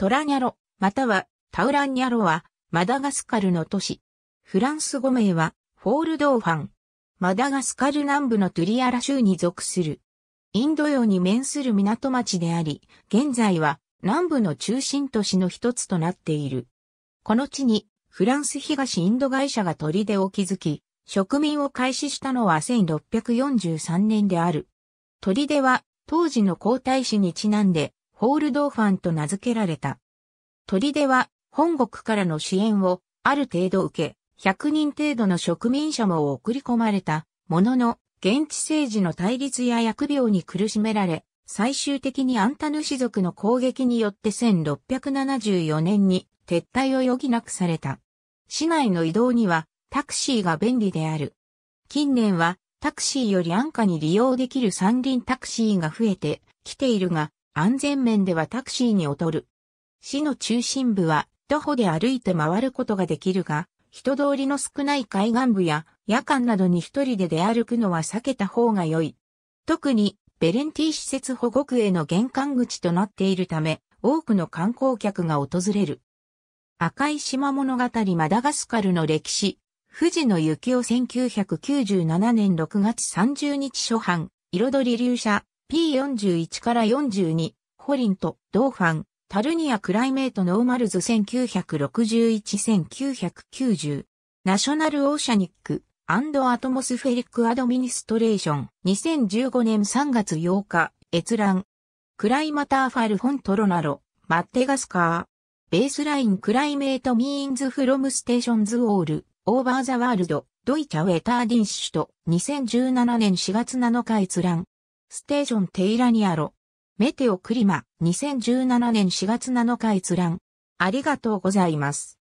トラニャロ、またはタウランニャロは、マダガスカルの都市。フランス語名は、フォールドーファン。マダガスカル南部のトゥリアラ州に属する。インド洋に面する港町であり、現在は南部の中心都市の一つとなっている。この地にフランス東インド会社が出を築き、植民を開始したのは1643年である。出は当時の皇太子にちなんでホールドーファンと名付けられた。砦は本国からの支援をある程度受け、100人程度の植民者も送り込まれたものの、現地政治の対立や疫病に苦しめられ、最終的にアンタヌ氏族の攻撃によって1674年に撤退を余儀なくされた。市内の移動にはタクシーが便利である。近年はタクシーより安価に利用できる三輪タクシーが増えてきているが、安全面ではタクシーに劣る。市の中心部は徒歩で歩いて回ることができるが、人通りの少ない海岸部や夜間などに一人で出歩くのは避けた方が良い。特にベレンティ施設保護区への玄関口となっているため、多くの観光客が訪れる。赤い島物語マダガスカルの歴史、富士の雪を1997年6月30日初版、彩り流車 P41 から42、ホリント、ドーファン、タルニア・クライメート・ノーマルズ1961-1990ナショナル・オーシャニック・アンド・アトモスフェリック・アドミニストレーション2015年3月8日閲覧クライマターファル・フォン・トロナロマッテガスカーベースライン・クライメート・ミーンズ・フロム・ステーションズ・オール・オーバー・ザ・ワールドドイチャ・ウェター・ディンシュと2017年4月7日閲覧ステーション・テイラニアロメテオクリマ2017年4月7日閲覧。ありがとうございます。